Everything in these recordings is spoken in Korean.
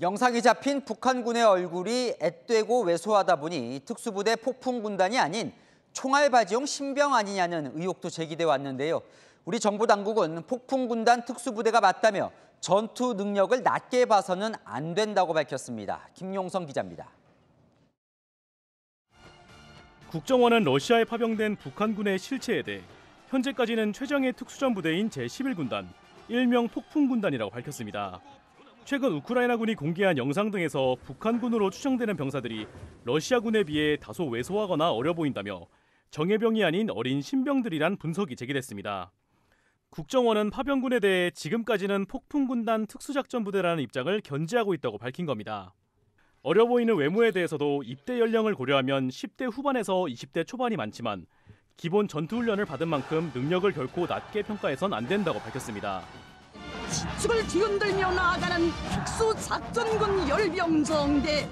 영상이 잡힌 북한군의 얼굴이 앳되고 왜소하다 보니 특수부대 폭풍군단이 아닌 총알바지용 신병 아니냐는 의혹도 제기돼 왔는데요. 우리 정부 당국은 폭풍군단 특수부대가 맞다며 전투 능력을 낮게 봐서는 안 된다고 밝혔습니다. 김용성 기자입니다. 국정원은 러시아에 파병된 북한군의 실체에 대해 현재까지는 최정의 특수전부대인 제11군단, 일명 폭풍군단이라고 밝혔습니다. 최근 우크라이나군이 공개한 영상 등에서 북한군으로 추정되는 병사들이 러시아군에 비해 다소 왜소하거나 어려 보인다며 정예병이 아닌 어린 신병들이란 분석이 제기됐습니다. 국정원은 파병군에 대해 지금까지는 폭풍군단 특수작전부대라는 입장을 견지하고 있다고 밝힌 겁니다. 어려 보이는 외모에 대해서도 입대 연령을 고려하면 10대 후반에서 20대 초반이 많지만 기본 전투훈련을 받은 만큼 능력을 결코 낮게 평가해선 안 된다고 밝혔습니다. 지축을 뒤흔들며 나아가는 특수작전군 열병정대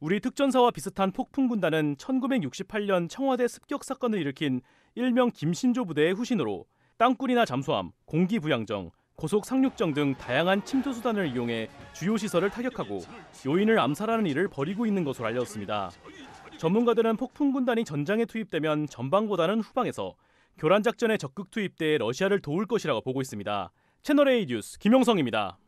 우리 특전사와 비슷한 폭풍 군단은 1968년 청와대 습격 사건을 일으킨 일명 김신조 부대의 후신으로 땅굴이나 잠수함, 공기 부양정, 고속 상륙정 등 다양한 침투 수단을 이용해 주요 시설을 타격하고 요인을 암살하는 일을 벌이고 있는 것으로 알려졌습니다. 전문가들은 폭풍 군단이 전장에 투입되면 전방보다는 후방에서 교란 작전에 적극 투입돼 러시아를 도울 것이라고 보고 있습니다. 채널A 뉴스 김용성입니다.